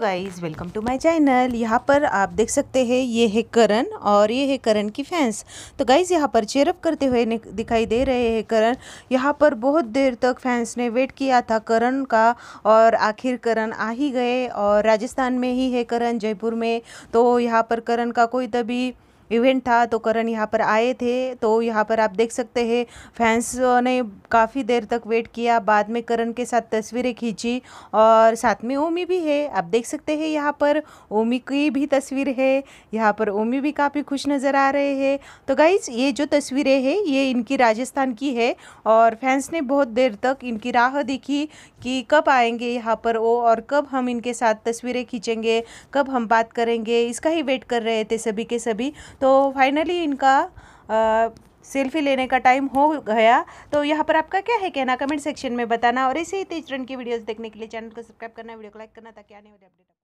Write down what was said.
guys welcome to my channel यहाँ पर आप देख सकते हैं ये है करण और ये है करण की फैंस तो गाइज यहाँ पर चेयरअप करते हुए दिखाई दे रहे हैं करण यहाँ पर बहुत देर तक फैंस ने वेट किया था करण का और आखिर करण आ ही गए और राजस्थान में ही है करण जयपुर में तो यहाँ पर करण का कोई तभी इवेंट था तो करण यहाँ पर आए थे तो यहाँ पर आप देख सकते हैं फैंस ने काफ़ी देर तक वेट किया बाद में करण के साथ तस्वीरें खींची और साथ में ओमी भी है आप देख सकते हैं यहाँ पर ओमी की भी तस्वीर है यहाँ पर ओमी भी काफ़ी खुश नज़र आ रहे हैं तो गाइज ये जो तस्वीरें हैं ये इनकी राजस्थान की है और फैंस ने बहुत देर तक इनकी राह देखी कि कब आएंगे यहाँ पर वो और कब हम इनके साथ तस्वीरें खींचेंगे कब हम बात करेंगे इसका ही वेट कर रहे थे सभी के सभी तो फाइनली इनका सेल्फी लेने का टाइम हो गया तो यहाँ पर आपका क्या है कहना कमेंट सेक्शन में बताना और इसी तेज रन की वीडियोस देखने के लिए चैनल को सब्सक्राइब करना वीडियो को लाइक करना ताकि आने वाले अपडेट